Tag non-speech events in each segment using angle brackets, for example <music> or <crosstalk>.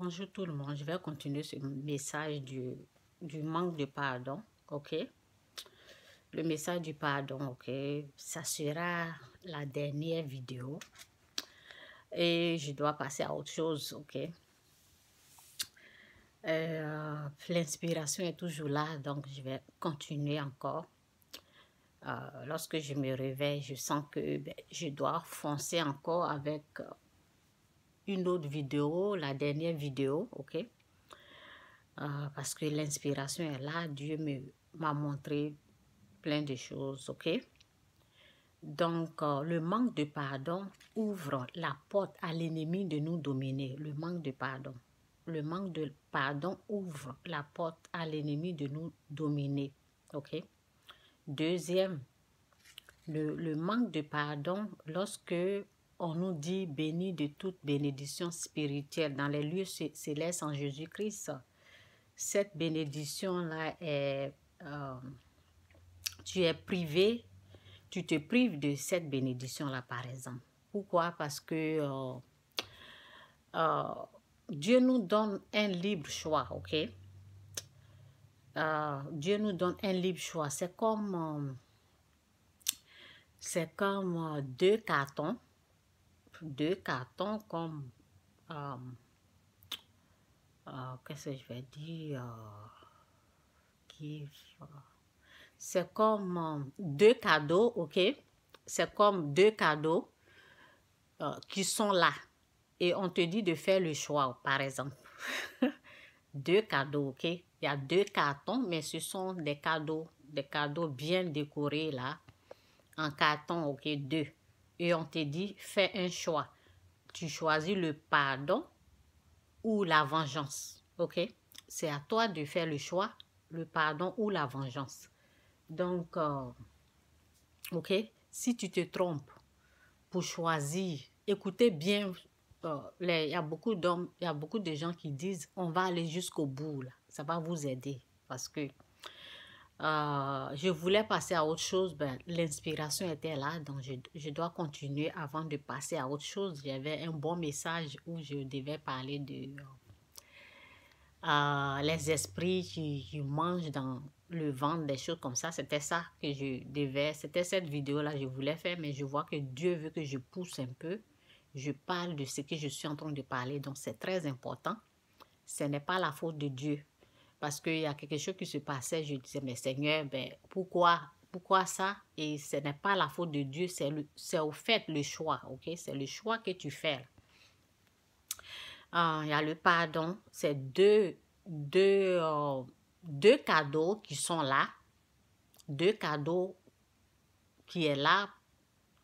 Bonjour tout le monde, je vais continuer ce message du, du manque de pardon, ok Le message du pardon, ok Ça sera la dernière vidéo et je dois passer à autre chose, ok euh, L'inspiration est toujours là, donc je vais continuer encore. Euh, lorsque je me réveille, je sens que ben, je dois foncer encore avec... Euh, une autre vidéo, la dernière vidéo, ok euh, Parce que l'inspiration est là, Dieu m'a montré plein de choses, ok donc, euh, le manque de pardon ouvre la porte à l'ennemi de nous dominer. Le manque de pardon. Le manque de pardon ouvre la porte à l'ennemi de nous dominer. OK? Deuxième, le, le manque de pardon, lorsque on nous dit béni de toute bénédiction spirituelle dans les lieux célestes en Jésus-Christ. Cette bénédiction-là est... Euh, tu es privé, tu te prives de cette bénédiction-là, par exemple. Pourquoi? Parce que euh, euh, Dieu nous donne un libre choix, ok? Dieu nous donne un libre choix. C'est comme, c'est comme deux cartons deux cartons comme... Euh, euh, qu'est-ce que je vais dire euh, C'est comme deux cadeaux, ok C'est comme deux cadeaux qui sont là. Et on te dit de faire le choix, par exemple. <laughs> deux cadeaux, ok Il y a deux cartons, mais ce sont des cadeaux, des cadeaux bien décorés là, Un carton, ok, deux et on te dit fais un choix. Tu choisis le pardon ou la vengeance. OK C'est à toi de faire le choix, le pardon ou la vengeance. Donc, euh, OK Si tu te trompes pour choisir, écoutez bien, euh, il y a beaucoup d'hommes, il y a beaucoup de gens qui disent on va aller jusqu'au bout, là. ça va vous aider parce que euh, je voulais passer à autre chose, ben, l'inspiration était là, donc je, dois continuer avant de passer à autre chose. J'avais un bon message où je devais parler de euh, euh, les esprits qui, mangent dans le ventre, des choses comme ça. C'était ça que je devais, c'était cette vidéo-là je voulais faire, mais je vois que Dieu veut que je pousse un peu. Je parle de ce que je suis en train de parler, donc c'est très important. Ce n'est pas la faute de Dieu parce qu'il y a quelque chose qui se passait. Je disais, mais Seigneur, ben, pourquoi, pourquoi ça? Et ce n'est pas la faute de Dieu, c'est au fait le choix, ok? C'est le choix que tu fais. Ah, il y a le pardon, c'est deux, deux, euh, deux cadeaux qui sont là, deux cadeaux qui est là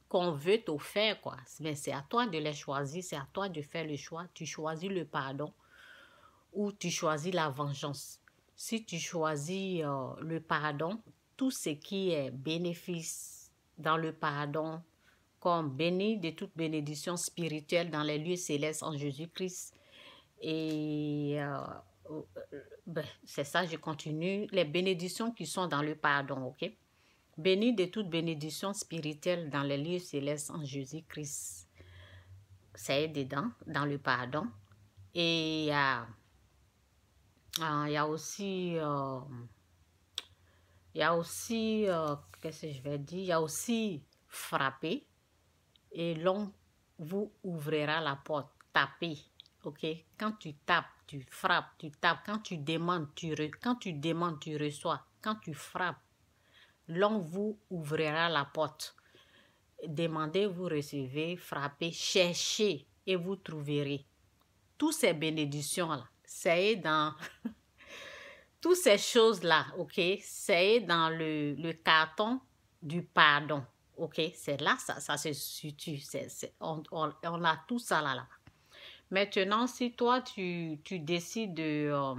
qu'on veut t'offrir, quoi. Mais c'est à toi de les choisir, c'est à toi de faire le choix. Tu choisis le pardon ou tu choisis la vengeance. Si tu choisis euh, le pardon, tout ce qui est bénéfice dans le pardon, comme béni de toute bénédiction spirituelle dans les lieux célestes en Jésus-Christ, et euh, euh, ben, c'est ça, je continue, les bénédictions qui sont dans le pardon, ok? Béni de toute bénédiction spirituelle dans les lieux célestes en Jésus-Christ. C'est dedans, dans le pardon. Et ah, il y a aussi euh, il y a aussi, euh, qu'est-ce que je vais dire, il y a aussi frapper et l'on vous ouvrira la porte, taper, ok Quand tu tapes, tu frappes, tu tapes, quand tu demandes, tu, quand tu, demandes, tu reçois, quand tu frappes, l'on vous ouvrira la porte. Demandez, vous recevez, frappez, cherchez et vous trouverez. Toutes ces bénédictions-là, c'est dans <laughs> toutes ces choses-là, ok? C'est dans le, le, carton du pardon, ok? C'est là, ça, ça se situe. on, on, a tout ça là-là. Maintenant, si toi, tu, tu décides de... Euh,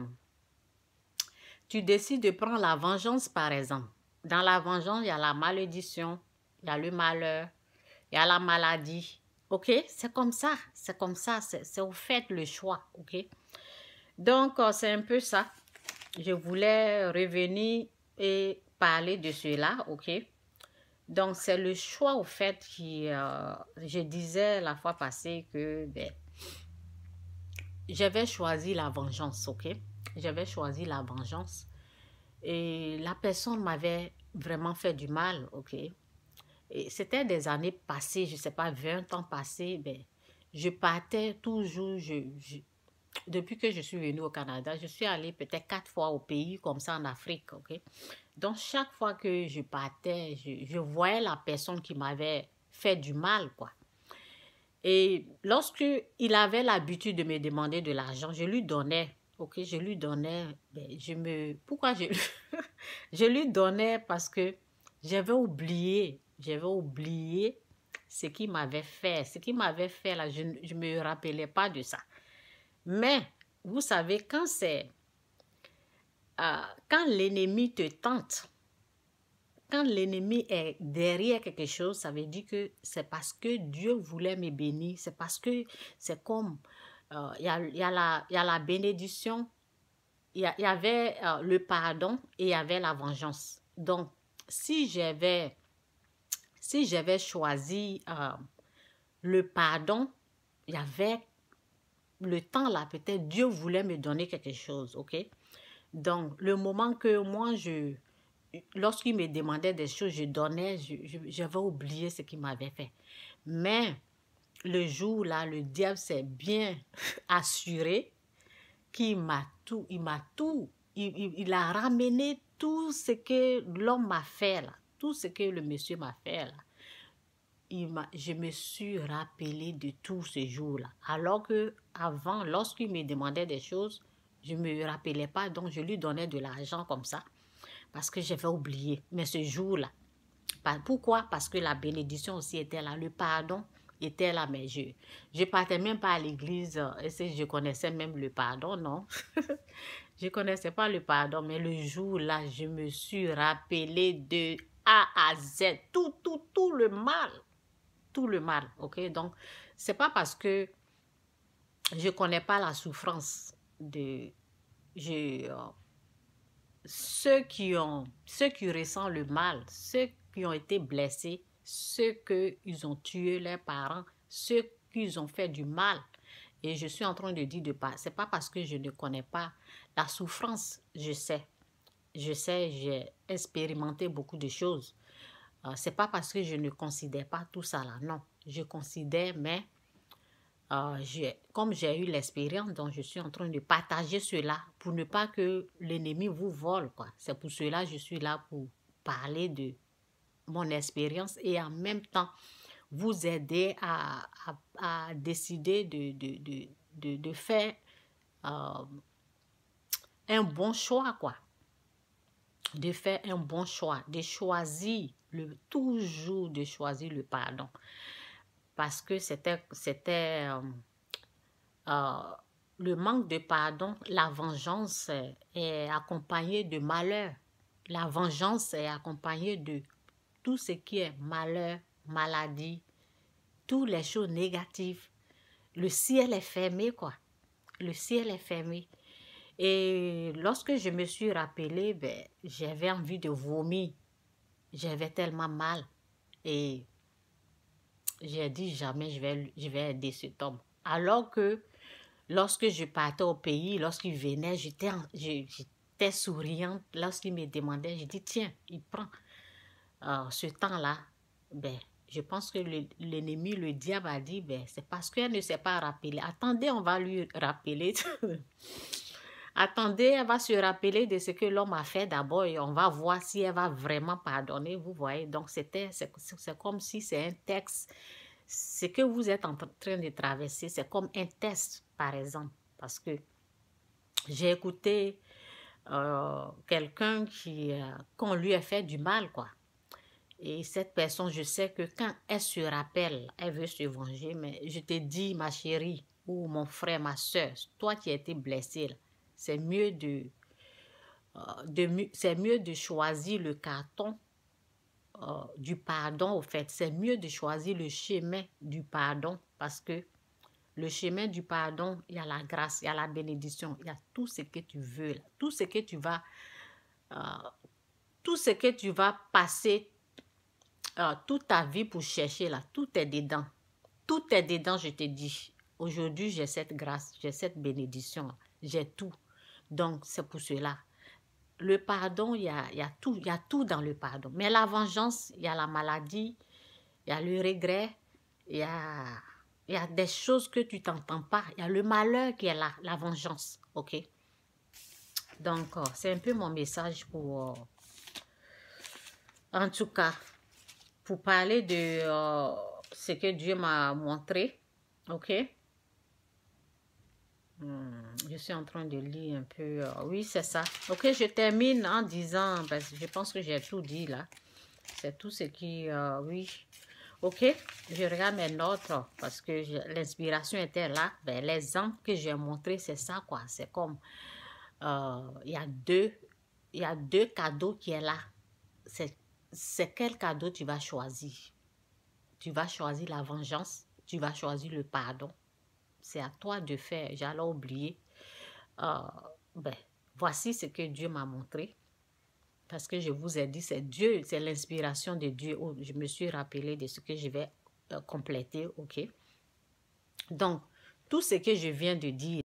tu décides de prendre la vengeance, par exemple. Dans la vengeance, il y a la malédiction, il y a le malheur, il y a la maladie. OK? C'est comme ça. C'est comme ça. C'est au fait le choix. OK? Donc, euh, c'est un peu ça. Je voulais revenir et parler de cela, ok? Donc, c'est le choix, au fait, qui... Euh, je disais la fois passée que, ben, j'avais choisi la vengeance, ok? J'avais choisi la vengeance. Et la personne m'avait vraiment fait du mal, ok? Et c'était des années passées, je ne sais pas, 20 ans passés, ben, je partais toujours, je depuis que je suis venue au Canada, je suis allée peut-être quatre fois au pays, comme ça en Afrique, ok? Donc, chaque fois que je partais, je, voyais la personne qui m'avait fait du mal, quoi. Et lorsque il avait l'habitude de me demander de l'argent, je lui donnais, ok? Je lui donnais, ben, je me... Pourquoi je <laughs> je lui donnais parce que j'avais oublié, j'avais oublié ce qu'il m'avait fait. Ce qu'il m'avait fait, là, je ne me rappelais pas de ça. Mais, vous savez, quand c'est... Euh, quand l'ennemi te tente, quand l'ennemi est derrière quelque chose, ça veut dire que c'est parce que Dieu voulait me bénir. C'est parce que c'est comme... Euh, il y, a, la bénédiction, il y, avait euh, le pardon et il y avait la vengeance. Donc, si j'avais si j'avais choisi le pardon, il y avait le temps là, peut-être Dieu voulait me donner quelque chose, ok? Donc, le moment que moi, je, lorsqu'il me demandait des choses, je donnais, j'avais oublié ce qu'il m'avait fait. Mais le jour là, le diable s'est bien <laughs> assuré qu'il m'a tout, il m'a tout, il, il, a ramené tout ce que l'homme m'a fait là, tout ce que le monsieur m'a fait là je me suis rappelé de tout ce jour-là. Alors que avant, lorsqu'il me demandait des choses, je ne me rappelais pas, donc je lui donnais de l'argent comme ça, parce que j'avais oublié. Mais ce jour-là, pourquoi Parce que la bénédiction aussi était là, le pardon était là, mais je ne partais même pas à l'église, et euh, je connaissais même le pardon, non <laughs> Je ne connaissais pas le pardon, mais le jour-là, je me suis rappelé de A à Z, tout, tout, tout le mal le mal. Ok, donc c'est pas parce que je connais pas la souffrance de euh, ceux qui ont ceux qui ressentent le mal, ceux qui ont été blessés, ceux que ils ont tué leurs parents, ceux qu'ils ont fait du mal. Et je suis en train de dire de pas. C'est pas parce que je ne connais pas la souffrance. Je sais, je sais, j'ai expérimenté beaucoup de choses. Ce euh, c'est pas parce que je ne considère pas tout ça là, non. Je considère, mais euh, comme j'ai eu l'expérience, donc je suis en train de partager cela pour ne pas que l'ennemi vous vole, quoi. C'est pour cela que je suis là pour parler de mon expérience et en même temps vous aider à, décider de, de, faire euh, un bon choix, quoi de faire un bon choix, de choisir, le, toujours de choisir le pardon. Parce que c'était euh, euh, le manque de pardon, la vengeance est accompagnée de malheur. La vengeance est accompagnée de tout ce qui est malheur, maladie, toutes les choses négatives. Le ciel est fermé, quoi. Le ciel est fermé. Et lorsque je me suis rappelée, ben, j'avais envie de vomir. J'avais tellement mal. Et j'ai dit jamais je vais, je vais aider cet homme. Alors que lorsque je partais au pays, lorsqu'il venait, j'étais souriante. Lorsqu'il me demandait, je dis tiens, il prend. ce temps-là, ben, je pense que l'ennemi, le, diable a dit, ben, c'est parce qu'elle ne s'est pas rappelée. Attendez, on va lui rappeler. <laughs> Attendez, elle va se rappeler de ce que l'homme a fait d'abord et on va voir si elle va vraiment pardonner, vous voyez. Donc, c'était, c'est, comme si c'est un texte. Ce que vous êtes en train de traverser, c'est comme un test, par exemple. Parce que j'ai écouté euh, quelqu'un qui, quand euh, qu'on lui a fait du mal, quoi. Et cette personne, je sais que quand elle se rappelle, elle veut se venger, mais je te dis, ma chérie, ou mon frère, ma soeur, toi qui as été blessée, là, c'est mieux de, euh, de c'est mieux de choisir le carton euh, du pardon, au fait. C'est mieux de choisir le chemin du pardon parce que le chemin du pardon, il y a la grâce, il y a la bénédiction, il y a tout ce que tu veux, tout ce que tu vas, euh, tout ce que tu vas passer toute ta vie pour chercher là, tout est dedans, tout est dedans, je te dis. Aujourd'hui, j'ai cette grâce, j'ai cette bénédiction, j'ai tout. Donc, c'est pour cela. Le pardon, il y a, y a, tout, y a tout dans le pardon. Mais la vengeance, il y a la maladie, il y a le regret, il y a, y a des choses que tu t'entends pas. Il y a le malheur qui est là, la vengeance. OK? Donc, oh, c'est un peu mon message pour... Oh, en tout cas, pour parler de oh, ce que Dieu m'a montré, ok? Hmm, je suis en train de lire un peu. Euh, oui, c'est ça. Ok, je termine en disant, parce ben, que je pense que j'ai tout dit là. C'est tout ce qui... Euh, oui. Ok, je regarde mes notes parce que l'inspiration était là. Ben, L'exemple que j'ai montré, c'est ça quoi. C'est comme... Euh, il y, a deux, y a deux cadeaux qui est là. C'est quel cadeau tu vas choisir. Tu vas choisir la vengeance, tu vas choisir le pardon c'est à toi de faire, j'allais oublier. Euh, ben, voici ce que Dieu m'a montré. Parce que je vous ai dit, c'est Dieu, c'est l'inspiration de Dieu. Oh, je me suis rappelé de ce que je vais euh, compléter, ok? Donc, tout ce que je viens de dire,